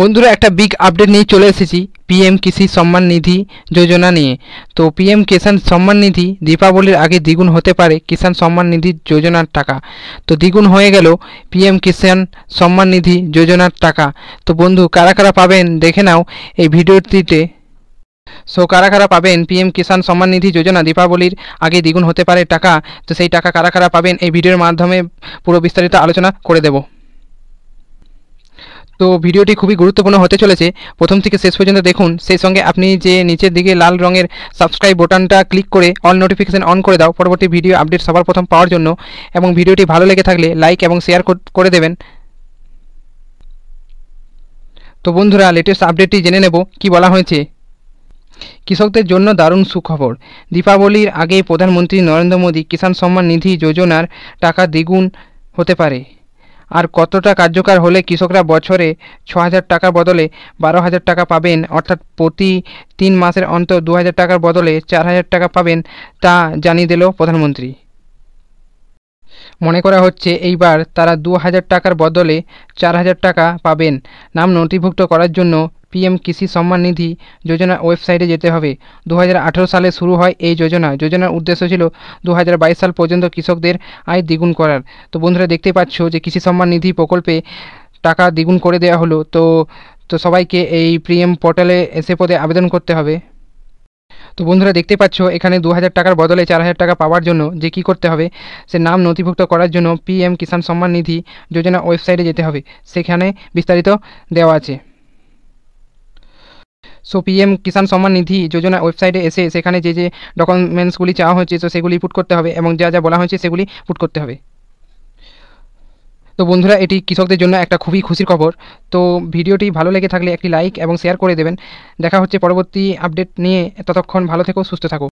বন্ধুরা একটা big update নিয়ে চলে এসেছি পিএম কৃষি সম্মান নিধি যোজনা নিয়ে তো পিএম কিষাণ সম্মান নিধি দীপাবলির আগে দ্বিগুণ হতে পারে কিষাণ সম্মান নিধি যোজনার টাকা তো দ্বিগুণ হয়ে গেল পিএম কিষাণ সম্মান নিধি যোজনার টাকা তো বন্ধু কারা কারা পাবেন দেখে নাও এই ভিডিওটিতে সো কারা কারা পাবেন পিএম কিষাণ সম্মান নিধি যোজনা দীপাবলির আগে দ্বিগুণ হতে পারে টাকা তো সেই টাকা কারা কারা পাবেন এই ভিডিওর মাধ্যমে পুরো বিস্তারিত আলোচনা করে দেবো তো ভিডিওটি খুবই গুরুত্বপূর্ণ হতে চলেছে প্রথম থেকে শেষ পর্যন্ত দেখুন সেই সঙ্গে আপনি যে নিচের দিকে লাল রঙের সাবস্ক্রাইব বোটানটা ক্লিক করে অল নোটিফিকেশান অন করে দাও পরবর্তী ভিডিও আপডেট সবার প্রথম পাওয়ার জন্য এবং ভিডিওটি ভালো লেগে থাকলে লাইক এবং শেয়ার করে দেবেন তো বন্ধুরা লেটেস্ট আপডেটটি জেনে নেব কি বলা হয়েছে কৃষকদের জন্য দারুণ সুখবর দীপাবলির আগে প্রধানমন্ত্রী নরেন্দ্র মোদী কিষাণ সম্মান নিধি যোজনার টাকা দ্বিগুণ হতে পারে আর কতটা কার্যকর হলে কৃষকরা বছরে ছ হাজার টাকার বদলে বারো হাজার টাকা পাবেন অর্থাৎ প্রতি তিন মাসের অন্তর দু হাজার টাকার বদলে চার হাজার টাকা পাবেন তা জানিয়ে দিল প্রধানমন্ত্রী মনে করা হচ্ছে এইবার তারা দু হাজার টাকার বদলে চার হাজার টাকা পাবেন নাম নথিভুক্ত করার জন্য পিএম কৃষি সম্মান নিধি যোজনা ওয়েবসাইটে যেতে হবে দু সালে শুরু হয় এই যোজনা যোজনার উদ্দেশ্য ছিল দু সাল পর্যন্ত কৃষকদের আয় দ্বিগুণ করার তো বন্ধুরা দেখতে পাচ্ছ যে কৃষি সম্মান নিধি প্রকল্পে টাকা দ্বিগুণ করে দেওয়া হলো তো তো সবাইকে এই প্রিএম পোর্টালে এসে পদে আবেদন করতে হবে তো বন্ধুরা দেখতে পাচ্ছ এখানে দু হাজার টাকার বদলে চার হাজার টাকা পাওয়ার জন্য যে কি করতে হবে সে নাম নথিভুক্ত করার জন্য পিএম কিষাণ সম্মান নিধি যোজনা ওয়েবসাইটে যেতে হবে সেখানে বিস্তারিত দেওয়া আছে সো পিএম কিষাণ সম্মান নিধি যোজনা ওয়েবসাইটে এসে সেখানে যে যে ডকুমেন্টসগুলি চাওয়া হয়েছে তো সেগুলি পুট করতে হবে এবং যা যা বলা হয়েছে সেগুলি পুট করতে হবে তো বন্ধুরা এটি কৃষকদের জন্য একটা খুবই খুশির খবর তো ভিডিওটি ভালো লেগে থাকলে একটি লাইক এবং শেয়ার করে দেবেন দেখা হচ্ছে পরবর্তী আপডেট নিয়ে ততক্ষণ ভালো থেকো সুস্থ থাকো